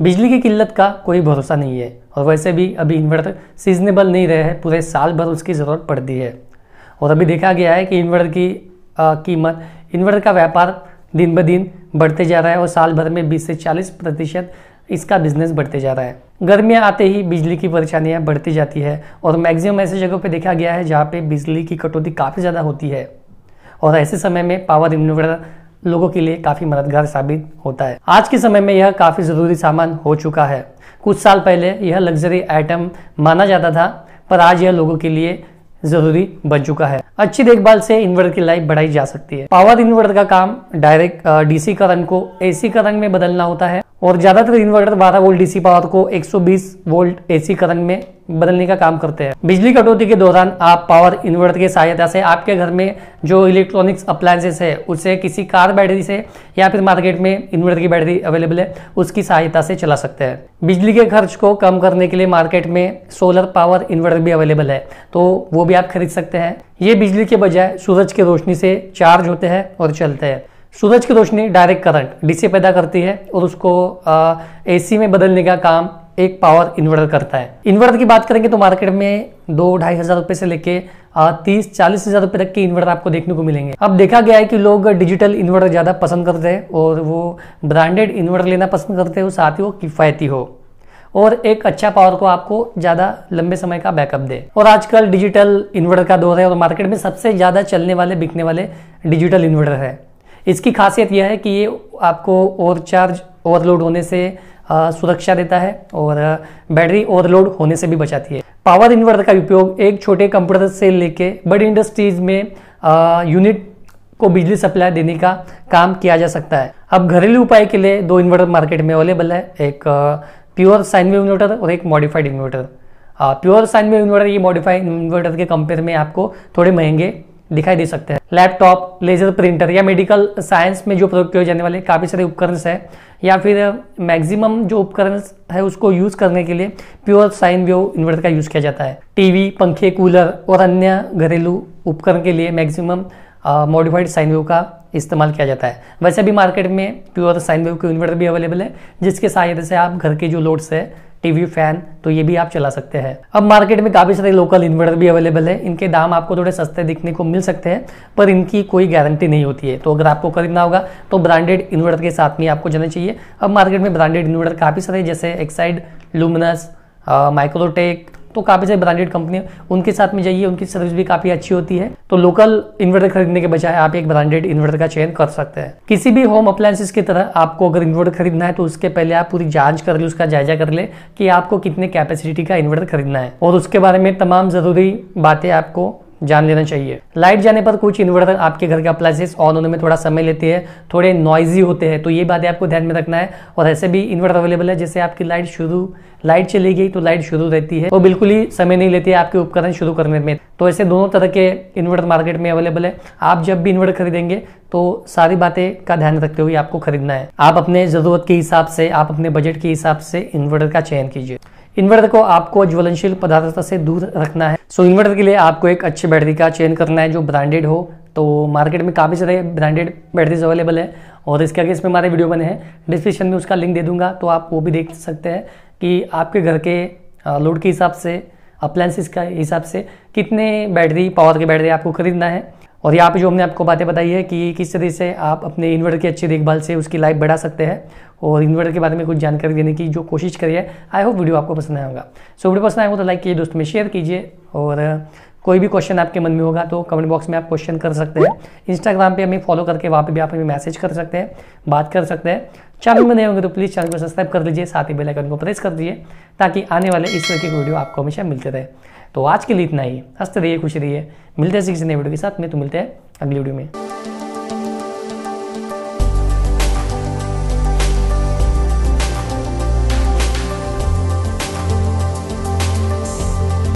बिजली की किल्लत का कोई भरोसा नहीं है और वैसे भी अभी इन्वर्टर सीजनेबल नहीं रहे हैं पूरे साल भर उसकी ज़रूरत पड़ती है और अभी देखा गया है कि इन्वर्टर की कीमत इन्वर्टर का व्यापार दिन ब दिन बढ़ते जा रहा है और साल भर में 20 से 40 प्रतिशत इसका बिजनेस बढ़ते जा रहा है गर्मियाँ आते ही बिजली की परेशानियाँ बढ़ती जाती है और मैक्सिमम ऐसे जगहों पर देखा गया है जहाँ पर बिजली की कटौती काफ़ी ज़्यादा होती है और ऐसे समय में पावर इन्वर्टर लोगों के लिए काफी मददगार साबित होता है आज के समय में यह काफी जरूरी सामान हो चुका है कुछ साल पहले यह लग्जरी आइटम माना जाता था पर आज यह लोगों के लिए जरूरी बन चुका है अच्छी देखभाल से इन्वर्टर की लाइफ बढ़ाई जा सकती है पावर इन्वर्टर का काम डायरेक्ट डीसी करंट को एसी करंट में बदलना होता है और ज़्यादातर इन्वर्टर 12 वोल्ट डीसी पावर को 120 वोल्ट एसी करंट में बदलने का काम करते हैं बिजली कटौती के दौरान आप पावर इन्वर्टर की सहायता से आपके घर में जो इलेक्ट्रॉनिक्स अप्लायंसेस है उसे किसी कार बैटरी से या फिर मार्केट में इन्वर्टर की बैटरी अवेलेबल है उसकी सहायता से चला सकते हैं बिजली के खर्च को कम करने के लिए मार्केट में सोलर पावर इन्वर्टर भी अवेलेबल है तो वो भी आप खरीद सकते हैं ये बिजली के बजाय सूरज की रोशनी से चार्ज होते हैं और चलते हैं सूरज की रोशनी डायरेक्ट करंट डीसी पैदा करती है और उसको एसी में बदलने का काम एक पावर इन्वर्टर करता है इन्वर्टर की बात करेंगे तो मार्केट में दो ढाई हजार रुपए से लेके तीस चालीस हजार रुपए तक के इन्वर्टर आपको देखने को मिलेंगे अब देखा गया है कि लोग डिजिटल इन्वर्टर ज़्यादा पसंद करते हैं और वो ब्रांडेड इन्वर्टर लेना पसंद करते हैं साथ ही वो किफ़ायती हो और एक अच्छा पावर को आपको ज़्यादा लंबे समय का बैकअप दे और आजकल डिजिटल इन्वर्टर का दौर है और मार्केट में सबसे ज़्यादा चलने वाले बिकने वाले डिजिटल इन्वर्टर है इसकी खासियत यह है कि ये आपको ओवर चार्ज ओवरलोड होने से सुरक्षा देता है और बैटरी ओवरलोड होने से भी बचाती है पावर इन्वर्टर का उपयोग एक छोटे कंप्यूटर से लेके बड़ी इंडस्ट्रीज में आ, यूनिट को बिजली सप्लाई देने का काम किया जा सकता है अब घरेलू उपाय के लिए दो इन्वर्टर मार्केट में अवेलेबल है एक प्योर साइन इन्वर्टर और एक modified inverter pure sine inverter ये मॉडिफाइड इन्वर्टर के कंपेयर में आपको थोड़े महंगे दिखाई दे सकते हैं लैपटॉप लेजर प्रिंटर या मेडिकल साइंस में जो प्रयोग किए जाने वाले काफ़ी सारे उपकरण है या फिर मैक्सिमम जो उपकरण है उसको यूज़ करने के लिए प्योर साइन वेव इन्वर्टर का यूज़ किया जाता है टीवी पंखे कूलर और अन्य घरेलू उपकरण के लिए मैक्सिमम मॉडिफाइड साइन वेव का इस्तेमाल किया जाता है वैसे भी मार्केट में प्योर साइन वेव के इन्वर्टर भी अवेलेबल है जिसके सहायता से आप घर के जो लोड्स है टीवी फैन तो ये भी आप चला सकते हैं अब मार्केट में काफ़ी सारे लोकल इन्वर्टर भी अवेलेबल है इनके दाम आपको थोड़े सस्ते दिखने को मिल सकते हैं पर इनकी कोई गारंटी नहीं होती है तो अगर आपको खरीदना होगा तो ब्रांडेड इन्वर्टर के साथ में आपको जाना चाहिए अब मार्केट में ब्रांडेड इन्वर्टर काफ़ी सारे जैसे एक्साइड लुमिनस माइक्रोटेक तो काफ़ी सारी ब्रांडेड कंपनी उनके साथ में जाइए उनकी सर्विस भी काफ़ी अच्छी होती है तो लोकल इन्वर्टर खरीदने के बजाय आप एक ब्रांडेड इन्वर्टर का चयन कर सकते हैं किसी भी होम अप्लायसेस की तरह आपको अगर इन्वर्टर खरीदना है तो उसके पहले आप पूरी जांच कर ले उसका जायजा कर ले कि आपको कितने कैपेसिटी का इन्वर्टर खरीदना है और उसके बारे में तमाम ज़रूरी बातें आपको जान लेना चाहिए लाइट जाने पर कुछ इन्वर्टर आपके घर के अप्लाइसेस ऑन होने में थोड़ा समय लेते हैं थोड़े नॉइजी होते हैं तो ये बातें आपको ध्यान में रखना है और ऐसे भी इन्वर्टर अवेलेबल है जैसे आपकी लाइट शुरू लाइट चली गई तो लाइट शुरू रहती है और तो बिल्कुल ही समय नहीं लेती है आपके उपकरण शुरू करने में तो ऐसे दोनों तरह के इन्वर्टर मार्केट में अवेलेबल है आप जब भी इन्वर्टर खरीदेंगे तो सारी बातें का ध्यान रखते हुए आपको खरीदना है आप अपने ज़रूरत के हिसाब से आप अपने बजट के हिसाब से इन्वर्टर का चयन कीजिए इन्वर्टर को आपको ज्वलनशील पदार्थ से दूर रखना है सो so, इन्वर्टर के लिए आपको एक अच्छी बैटरी का चयन करना है जो ब्रांडेड हो तो मार्केट में काफ़ी सारे ब्रांडेड बैटरीज अवेलेबल है और इसके आगे इसमें हमारे वीडियो बने हैं डिस्क्रिप्शन में उसका लिंक दे दूंगा तो आप वो भी देख सकते हैं कि आपके घर के लोड के हिसाब से अप्लायसेस का हिसाब से कितने बैटरी पावर की बैटरी आपको खरीदना है और यहाँ पे जो हमने आपको बातें बताई है कि किस तरीके से आप अपने इन्वर्टर की अच्छी देखभाल से उसकी लाइफ बढ़ा सकते हैं और इन्वर्टर के बारे में कुछ जानकारी देने की जो कोशिश करी है आई होप वीडियो आपको पसंद आएगा होगा सो वीडियो पसंद आएगा तो लाइक कीजिए दोस्तों में शेयर कीजिए और कोई भी क्वेश्चन आपके मन में होगा तो कमेंट बॉक्स में आप क्वेश्चन कर सकते हैं इंस्टाग्राम पे हमें फॉलो करके वहाँ पे भी आप हमें मैसेज कर सकते हैं बात कर सकते हैं चैनल में नए होंगे तो प्लीज़ चैनल को सब्सक्राइब कर लीजिए साथ ही बेल आइकन को प्रेस कर दीजिए ताकि आने वाले इस तरह की वीडियो आपको हमेशा मिलते रहे तो आज के लिए इतना ही हंसते रहिए खुश रहिए मिलते हैं किसी नए वीडियो के साथ में तो मिलते हैं अगली वीडियो में